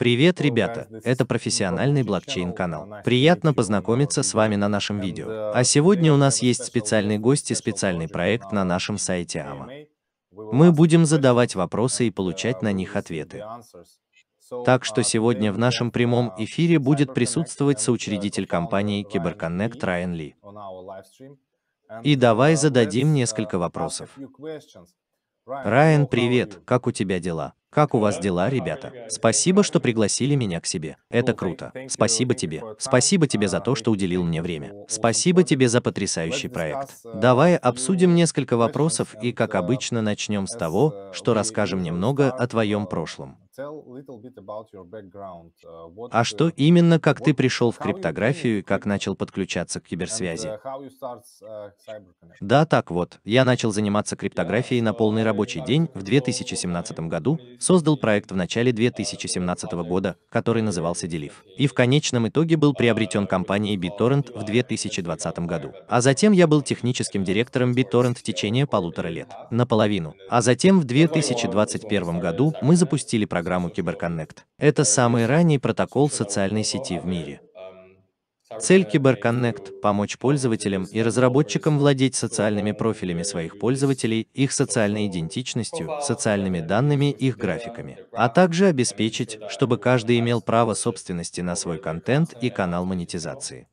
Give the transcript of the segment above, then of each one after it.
Привет, ребята! Это профессиональный блокчейн-канал. Приятно познакомиться с вами на нашем видео. Э, а сегодня у нас есть специальный гость и специальный проект на нашем сайте АМА. Мы будем задавать вопросы и получать на них ответы. Так а, что сегодня в нашем прямом а, эфире будет присутствовать соучредитель компании CyberConnect Райан Ли. И давай uh, зададим несколько uh, вопросов. Райан, привет, как у тебя дела? Как у вас дела, ребята? Спасибо, что пригласили меня к себе. Это круто. Спасибо тебе. Спасибо тебе за то, что уделил мне время. Спасибо тебе за потрясающий проект. Давай обсудим несколько вопросов и, как обычно, начнем с того, что расскажем немного о твоем прошлом. Uh, а что именно, как ты пришел в криптографию и как начал подключаться к киберсвязи? Uh, uh, да, так вот, я начал заниматься криптографией на полный рабочий день в 2017 году, создал проект в начале 2017 года, который назывался Делив, и в конечном итоге был приобретен компанией BitTorrent в 2020 году. А затем я был техническим директором BitTorrent в течение полутора лет, наполовину. А затем в 2021 году мы запустили программу программу CyberConnect. Это самый ранний протокол социальной сети в мире. Цель CyberConnect – помочь пользователям и разработчикам владеть социальными профилями своих пользователей, их социальной идентичностью, социальными данными, их графиками, а также обеспечить, чтобы каждый имел право собственности на свой контент и канал монетизации.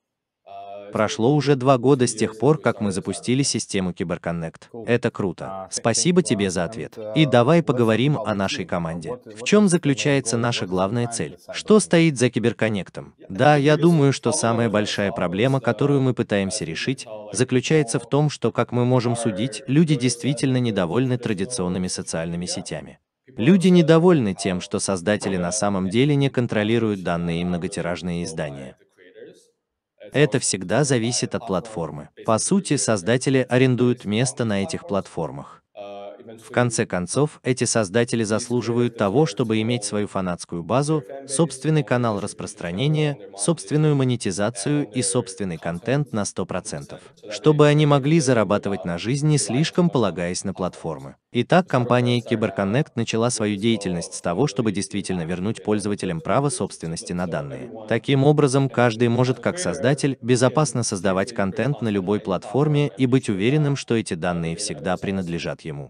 Прошло уже два года с тех пор, как мы запустили систему CyberConnect. Это круто. Спасибо тебе за ответ. И давай поговорим о нашей команде. В чем заключается наша главная цель? Что стоит за киберконнектом? Да, я думаю, что самая большая проблема, которую мы пытаемся решить, заключается в том, что, как мы можем судить, люди действительно недовольны традиционными социальными сетями. Люди недовольны тем, что создатели на самом деле не контролируют данные и многотиражные издания. Это всегда зависит от платформы. По сути, создатели арендуют место на этих платформах. В конце концов, эти создатели заслуживают того, чтобы иметь свою фанатскую базу, собственный канал распространения, собственную монетизацию и собственный контент на 100%, чтобы они могли зарабатывать на жизнь не слишком полагаясь на платформы. Итак, компания CyberConnect начала свою деятельность с того, чтобы действительно вернуть пользователям право собственности на данные. Таким образом, каждый может, как создатель, безопасно создавать контент на любой платформе и быть уверенным, что эти данные всегда принадлежат ему.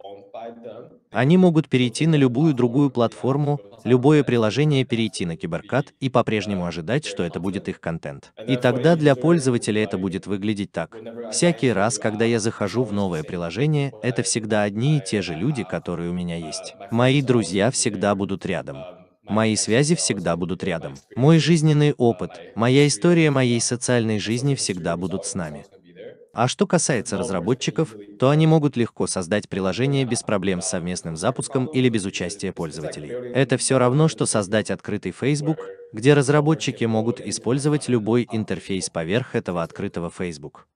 Они могут перейти на любую другую платформу, любое приложение перейти на Киберкат и по-прежнему ожидать, что это будет их контент. И тогда для пользователя это будет выглядеть так. Всякий раз, когда я захожу в новое приложение, это всегда одни и те же люди, которые у меня есть. Мои друзья всегда будут рядом. Мои связи всегда будут рядом. Мой жизненный опыт, моя история моей социальной жизни всегда будут с нами. А что касается разработчиков, то они могут легко создать приложение без проблем с совместным запуском или без участия пользователей. Это все равно, что создать открытый Facebook, где разработчики могут использовать любой интерфейс поверх этого открытого Facebook.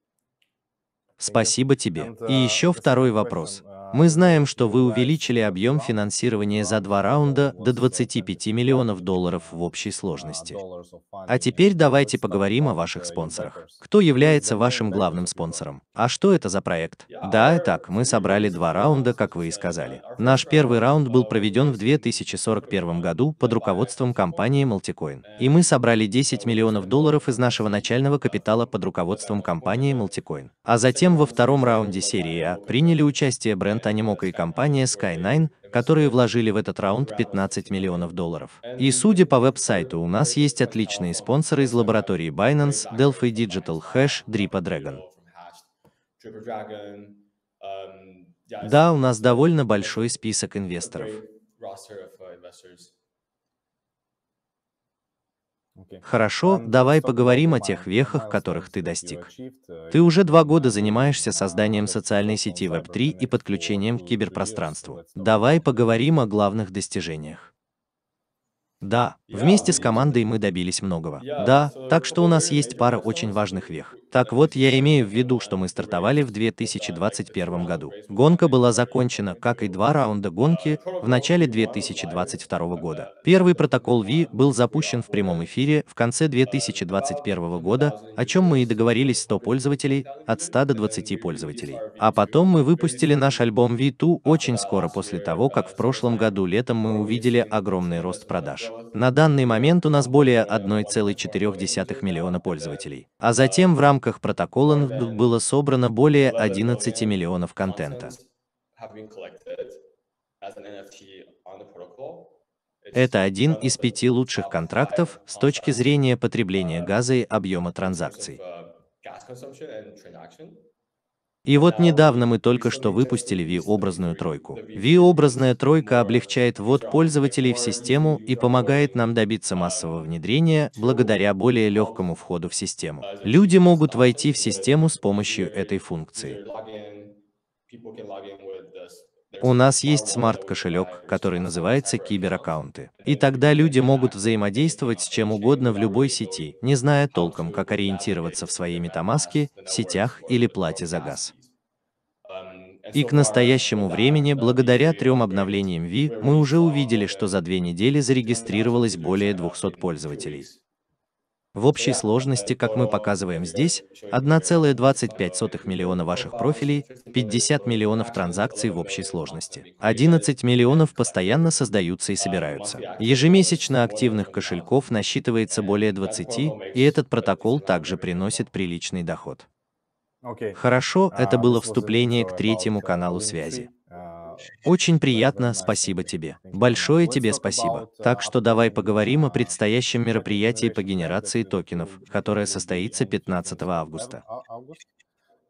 Спасибо тебе. И еще второй вопрос. Мы знаем, что вы увеличили объем финансирования за два раунда до 25 миллионов долларов в общей сложности. А теперь давайте поговорим о ваших спонсорах. Кто является вашим главным спонсором? А что это за проект? Да, так, мы собрали два раунда, как вы и сказали. Наш первый раунд был проведен в 2041 году под руководством компании Multicoin. И мы собрали 10 миллионов долларов из нашего начального капитала под руководством компании Multicoin. А затем во втором раунде серии А приняли участие бренд момент Animoca а и компания Sky9, которые вложили в этот раунд 15 миллионов долларов. И судя по веб-сайту, у нас есть отличные спонсоры из лаборатории Binance, Delphi Digital Hash, Dripa Dragon. Да, у нас довольно большой список инвесторов. Хорошо, давай поговорим о тех вехах, которых ты достиг. Э, ты уже два года занимаешься э, созданием социальной сети Web3 э, и подключением к киберпространству. Давай поговорим о главных достижениях. Да, вместе с командой мы добились многого. Да, так что у нас есть пара очень важных вех. Так вот, я имею в виду, что мы стартовали в 2021 году. Гонка была закончена, как и два раунда гонки, в начале 2022 года. Первый протокол V был запущен в прямом эфире в конце 2021 года, о чем мы и договорились 100 пользователей, от 100 до 20 пользователей. А потом мы выпустили наш альбом V2 очень скоро после того, как в прошлом году летом мы увидели огромный рост продаж. На данный момент у нас более 1,4 миллиона пользователей. А затем в рамках протокола было собрано более 11 миллионов контента. Это один из пяти лучших контрактов с точки зрения потребления газа и объема транзакций. И вот недавно мы только что выпустили V-образную тройку. V-образная тройка облегчает ввод пользователей в систему и помогает нам добиться массового внедрения благодаря более легкому входу в систему. Люди могут войти в систему с помощью этой функции. У нас есть смарт-кошелек, который называется кибераккаунты. И тогда люди могут взаимодействовать с чем угодно в любой сети, не зная толком, как ориентироваться в своей метамаске, сетях или плате за газ. И к настоящему времени, благодаря трем обновлениям V, мы уже увидели, что за две недели зарегистрировалось более 200 пользователей. В общей сложности, как мы показываем здесь, 1,25 миллиона ваших профилей, 50 миллионов транзакций в общей сложности. 11 миллионов постоянно создаются и собираются. Ежемесячно активных кошельков насчитывается более 20, и этот протокол также приносит приличный доход. Хорошо, это было вступление к третьему каналу связи. Очень приятно, спасибо тебе. Большое тебе спасибо. Так что давай поговорим о предстоящем мероприятии по генерации токенов, которое состоится 15 августа.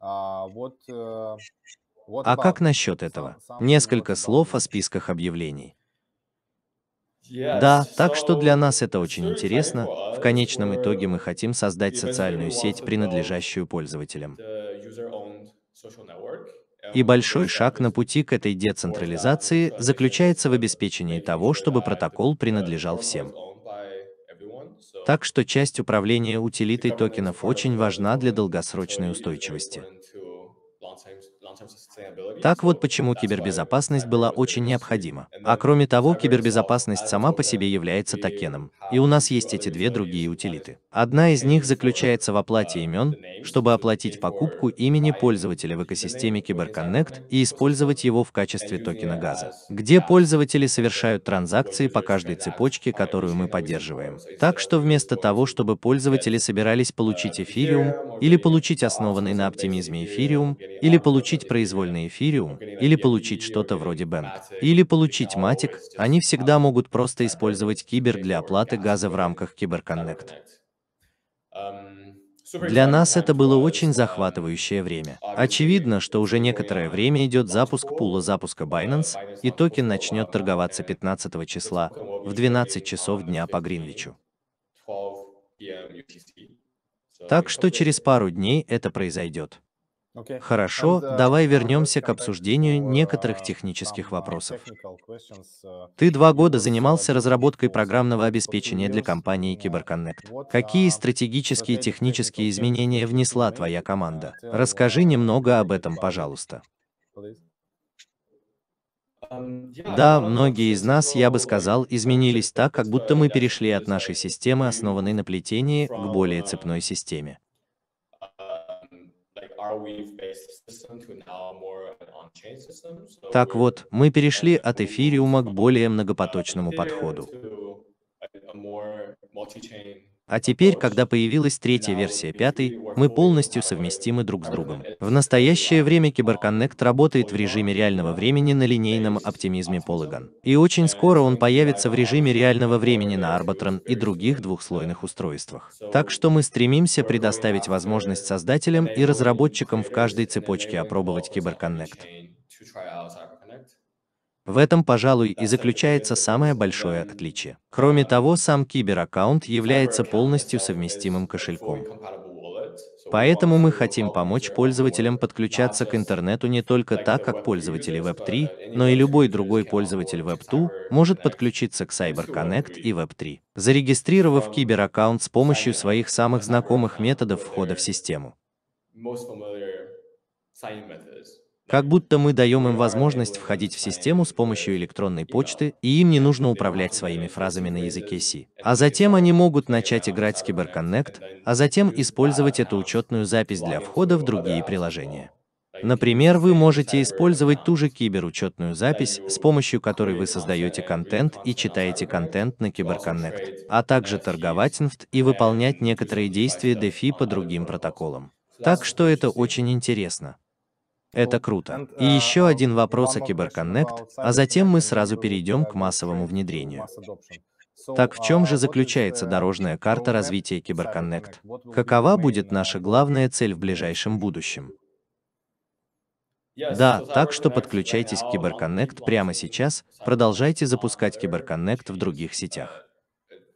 А, а, э, а как насчет этого? Несколько слов о списках объявлений. Да, так что для нас это очень интересно. А В конечном итоге мы хотим создать социальную сеть, принадлежащую пользователям. И большой шаг на пути к этой децентрализации заключается в обеспечении того, чтобы протокол принадлежал всем. Так что часть управления утилитой токенов очень важна для долгосрочной устойчивости. Так вот почему кибербезопасность была очень необходима. А кроме того, кибербезопасность сама по себе является токеном, и у нас есть эти две другие утилиты. Одна из них заключается в оплате имен, чтобы оплатить покупку имени пользователя в экосистеме CyberConnect и использовать его в качестве токена газа, где пользователи совершают транзакции по каждой цепочке, которую мы поддерживаем. Так что вместо того, чтобы пользователи собирались получить эфириум, или получить основанный на оптимизме эфириум, или получить получить произвольный эфириум, или получить что-то вроде бэнк, или получить матик, они всегда могут просто использовать кибер для оплаты газа в рамках Киберконнект. Для нас это было очень захватывающее время. Очевидно, что уже некоторое время идет запуск пула запуска Binance, и токен начнет торговаться 15 числа в 12 часов дня по Гринвичу. Так что через пару дней это произойдет. Хорошо, давай вернемся к обсуждению э, некоторых технических э, вопросов. Э, ты два года занимался разработкой программного обеспечения для компании CyberConnect. Какие а, стратегические технические изменения внесла твоя команда? Расскажи немного об этом, пожалуйста. Да, многие из нас, я бы сказал, изменились так, как будто мы перешли от нашей системы, основанной на плетении, к более цепной системе. Так вот, мы перешли от эфириума к более многопоточному подходу. А теперь, когда появилась третья версия пятой, мы полностью совместимы друг с другом. В настоящее время CyberConnect работает в режиме реального времени на линейном оптимизме Polygon. И очень скоро он появится в режиме реального времени на Arbitron и других двухслойных устройствах. Так что мы стремимся предоставить возможность создателям и разработчикам в каждой цепочке опробовать CyberConnect. В этом, пожалуй, и заключается самое большое отличие. Кроме того, сам кибераккаунт является полностью совместимым кошельком. Поэтому мы хотим помочь пользователям подключаться к интернету не только так, как пользователи Web3, но и любой другой пользователь Web2 может подключиться к CyberConnect и Web3, зарегистрировав кибераккаунт с помощью своих самых знакомых методов входа в систему. most familiar sign methods как будто мы даем им возможность входить в систему с помощью электронной почты, и им не нужно управлять своими фразами на языке C. А затем они могут начать играть с CyberConnect, а затем использовать эту учетную запись для входа в другие приложения. Например, вы можете использовать ту же киберучетную запись, с помощью которой вы создаете контент и читаете контент на CyberConnect, а также торговать NFT и выполнять некоторые действия DeFi по другим протоколам. Так что это очень интересно. Это ну, круто. И а, еще один вопрос о Киберконнект, а затем мы сразу перейдем к массовому внедрению. Так в чем а, же заключается дорожная карта развития Киберконнект? Какова будет наша главная цель в ближайшем будущем? Да, так что подключайтесь к Киберконнект прямо сейчас, продолжайте запускать Киберконнект в других сетях.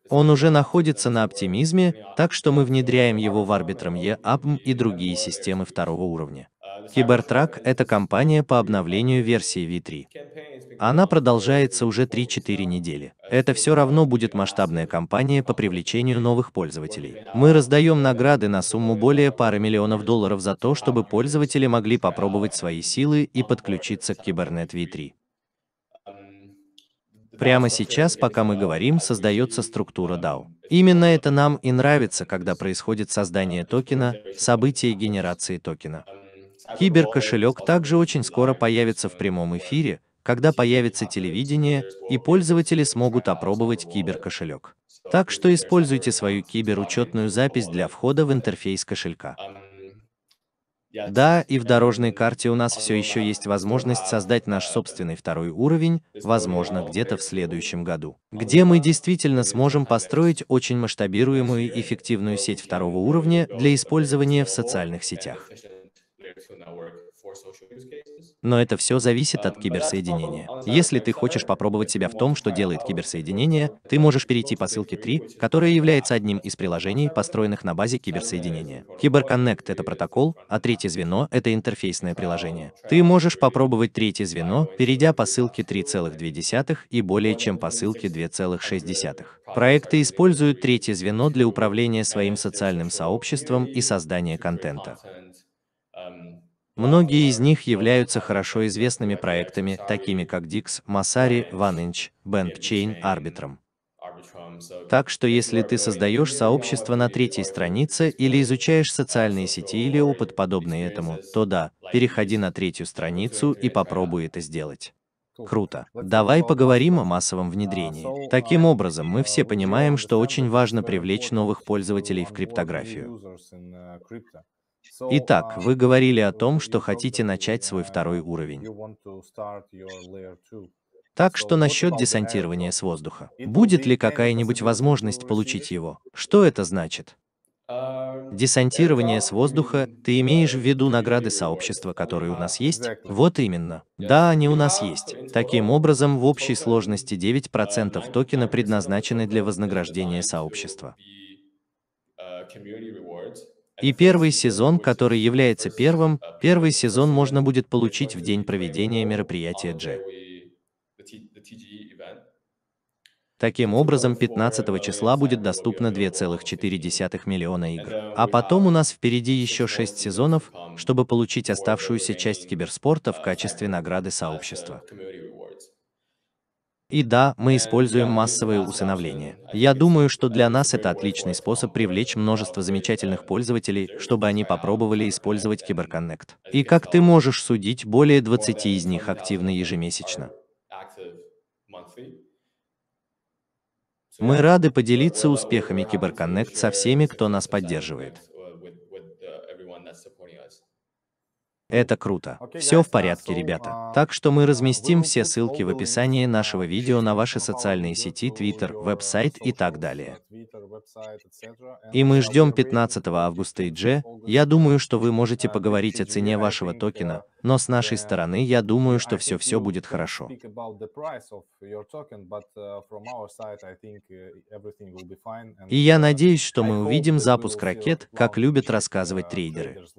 Он уже находится на оптимизме, так что мы внедряем его в Arbitrum E, и другие системы второго уровня. Кибертрак — это компания по обновлению версии V3. Она продолжается уже 3-4 недели. Это все равно будет масштабная кампания по привлечению новых пользователей. Мы раздаем награды на сумму более пары миллионов долларов за то, чтобы пользователи могли попробовать свои силы и подключиться к Кибернет V3. Прямо сейчас, пока мы говорим, создается структура DAO. Именно это нам и нравится, когда происходит создание токена, событие генерации токена. Киберкошелек также очень скоро появится в прямом эфире, когда появится телевидение, и пользователи смогут опробовать киберкошелек. Так что используйте свою киберучетную запись для входа в интерфейс кошелька. Да, и в дорожной карте у нас все еще есть возможность создать наш собственный второй уровень, возможно, где-то в следующем году, где мы действительно сможем построить очень масштабируемую и эффективную сеть второго уровня для использования в социальных сетях. Но это все зависит от киберсоединения. Если ты хочешь попробовать себя в том, что делает киберсоединение, ты можешь перейти по ссылке 3, которая является одним из приложений, построенных на базе киберсоединения. CyberConnect — это протокол, а третье звено — это интерфейсное приложение. Ты можешь попробовать третье звено, перейдя по ссылке 3,2 и более чем по ссылке 2,6. Проекты используют третье звено для управления своим социальным сообществом и создания контента. Многие из них являются хорошо известными проектами, такими как Dix, Masari, OneInch, BandChain, Arbitrum. Так что если ты создаешь сообщество на третьей странице или изучаешь социальные сети или опыт подобный этому, то да, переходи на третью страницу и попробуй это сделать. Круто. Давай поговорим о массовом внедрении. Таким образом, мы все понимаем, что очень важно привлечь новых пользователей в криптографию. Итак, uh, вы говорили о том, что хотите начать свой uh, второй уровень. Так что насчет десантирования с воздуха. Будет ли какая-нибудь возможность получить его? Что это значит? Uh, Десантирование с воздуха, ты имеешь в виду награды сообщества, которые у нас есть? Вот именно. Да, они у нас есть. Таким образом, в общей сложности 9% токена предназначены для вознаграждения сообщества. И первый сезон, который является первым, первый сезон можно будет получить в день проведения мероприятия G. Таким образом, 15 числа будет доступно 2,4 миллиона игр. А потом у нас впереди еще 6 сезонов, чтобы получить оставшуюся часть киберспорта в качестве награды сообщества. И да, мы э, используем массовое усыновление. Я думаю, что для нас это отличный способ привлечь множество замечательных пользователей, чтобы они попробовали использовать Киберконнект. И как ты можешь судить, более 20 из них активны ежемесячно. Мы рады поделиться успехами Киберконнект со всеми, кто нас поддерживает. Это круто. Все в порядке, ребята. А, так что мы э, разместим все ссылки в описании нашего видео на ваши социальные сети, Twitter, веб-сайт и так далее. И мы ждем 15 августа и Дже. Я думаю, что вы можете поговорить о цене вашего токена, uh, но с нашей стороны я думаю, что все-все будет хорошо. Uh, uh, и я надеюсь, что мы увидим запуск ракет, как любят рассказывать трейдеры.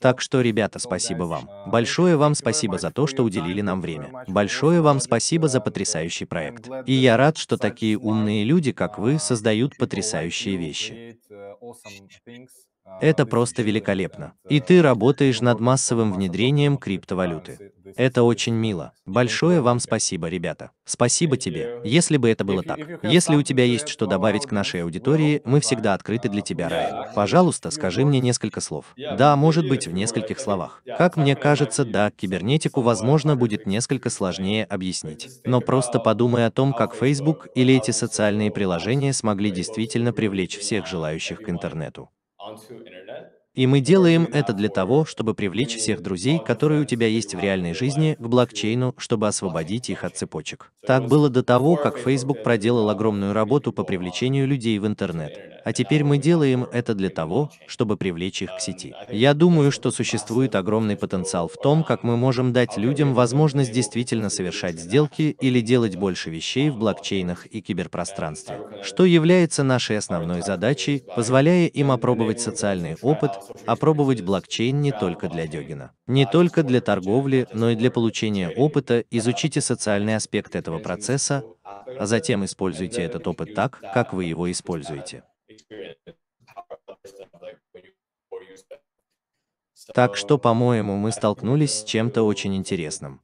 Так что, ребята, спасибо вам. Uh, Большое вам спасибо за то, что уделили нам время. Большое вам спасибо за потрясающий проект. И я рад, что такие умные люди, как вы, uh, создают потрясающие вещи. Uh, Это просто великолепно. И ты работаешь над массовым внедрением криптовалюты. Это очень мило. Большое вам спасибо, ребята. Спасибо тебе. Если бы это было так. Если у тебя есть что добавить к нашей аудитории, мы всегда открыты для тебя, Райан. Пожалуйста, скажи мне несколько слов. Да, может быть, в нескольких словах. Как мне кажется, да, кибернетику, возможно, будет несколько сложнее объяснить. Но просто подумай о том, как Facebook или эти социальные приложения смогли действительно привлечь всех желающих к интернету. onto internet и мы делаем это для того, чтобы привлечь всех друзей, которые у тебя есть в реальной жизни, к блокчейну, чтобы освободить их от цепочек. Так было до того, как Facebook проделал огромную работу по привлечению людей в интернет. А теперь мы делаем это для того, чтобы привлечь их к сети. Я думаю, что существует огромный потенциал в том, как мы можем дать людям возможность действительно совершать сделки или делать больше вещей в блокчейнах и киберпространстве, что является нашей основной задачей, позволяя им опробовать социальный опыт, Опробовать блокчейн не только для Дегина. Не только для торговли, но и для получения опыта изучите социальный аспект этого процесса, а затем используйте этот опыт так, как вы его используете. Так что, по-моему, мы столкнулись с чем-то очень интересным.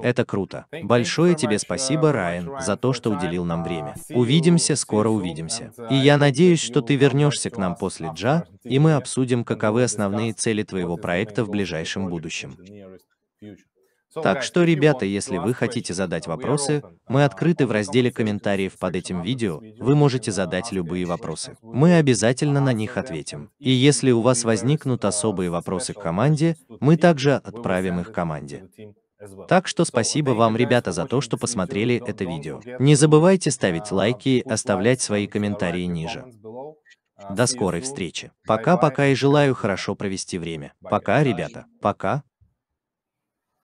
Это круто. Большое тебе uh, спасибо, Райан, за то, что уделил нам время. Uh, увидимся, скоро увидимся. Uh, и я надеюсь, что ты вернешься к нам после Джа, и мы обсудим, каковы основные цели твоего проекта в ближайшем будущем. Так что, ребята, если вы хотите задать вопросы, мы открыты в разделе комментариев под этим видео, вы можете задать любые вопросы. Мы обязательно на них ответим. И если у вас возникнут особые вопросы к команде, мы также отправим их команде. Так что спасибо вам, ребята, за то, что посмотрели это видео. Не забывайте а, ставить лайки и оставлять свои комментарии ниже. А, До скорой встречи. Пока-пока и желаю хорошо провести время. Пока, ребята. Пока.